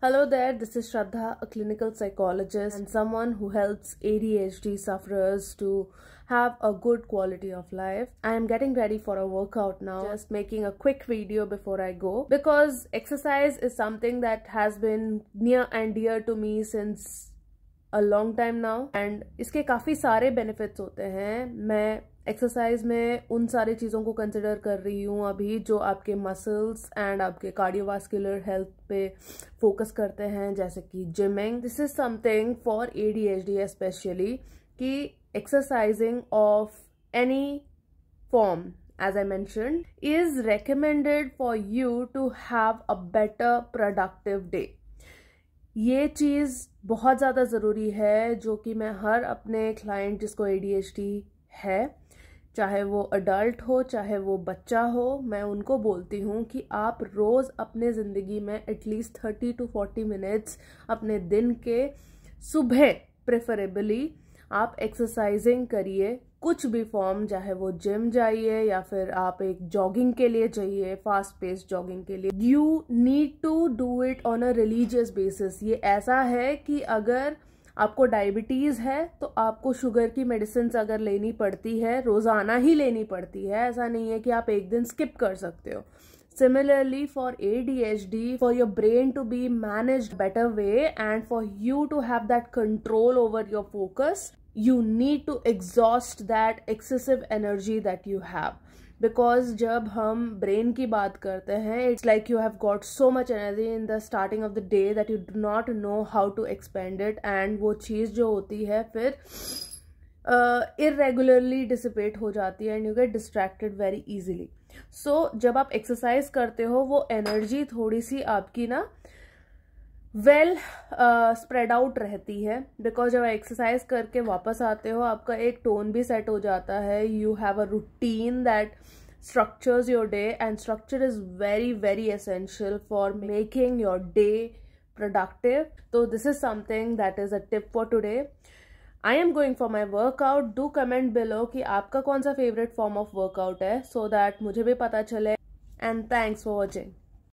Hello there, this is Shraddha, a clinical psychologist and someone who helps ADHD sufferers to have a good quality of life. I am getting ready for a workout now, just making a quick video before I go because exercise is something that has been near and dear to me since a long time now and iske kafi sare benefits होते हैं मैं exercise में उन सारे चीज़ों को consider कर रही हूँ अभी जो आपके मसल्स एंड आपके कार्डियोवास्कुलर हेल्थ पे फोकस करते हैं जैसे कि gymming this is something for A D H D specially कि exercising of any form as I mention is recommended for you to have a better productive day ये चीज़ बहुत ज़्यादा ज़रूरी है जो कि मैं हर अपने क्लाइंट जिसको ए है चाहे वो अडल्ट हो चाहे वो बच्चा हो मैं उनको बोलती हूँ कि आप रोज़ अपने ज़िंदगी में at least thirty to forty minutes अपने दिन के सुबह प्रेफरेबली आप एक्सरसाइजिंग करिए कुछ भी फॉर्म चाहे वो जिम जाइए या फिर आप एक जॉगिंग के लिए जाइए फास्ट पेस जॉगिंग के लिए you need to do it on a religious basis ये ऐसा है कि अगर आपको डायबिटीज़ है तो आपको शुगर की मेडिसिन अगर लेनी पड़ती है रोज़ाना ही लेनी पड़ती है ऐसा नहीं है कि आप एक दिन स्किप कर सकते हो similarly for A D H D for your brain to be manage better way and for you to have that control over your focus you need to exhaust that excessive energy that you have because जब हम brain की बात करते हैं it's like you have got so much energy in the starting of the day that you do not know how to expend it and वो चीज़ जो होती है फिर इरेगुलरली uh, डिसिपेट हो जाती है and you get distracted very easily so जब आप एक्सरसाइज करते हो वो एनर्जी थोड़ी सी आपकी ना वेल स्प्रेड आउट रहती है बिकॉज जब एक्सरसाइज करके वापस आते हो आपका एक टोन भी सेट हो जाता है you have a routine that structures your day and structure is very very essential for making your day productive तो this is something that is a tip for today I am going for my workout do comment below कि आपका कौन सा favourite form of workout है सो so that मुझे भी पता चले एंड थैंक्स फॉर वॉचिंग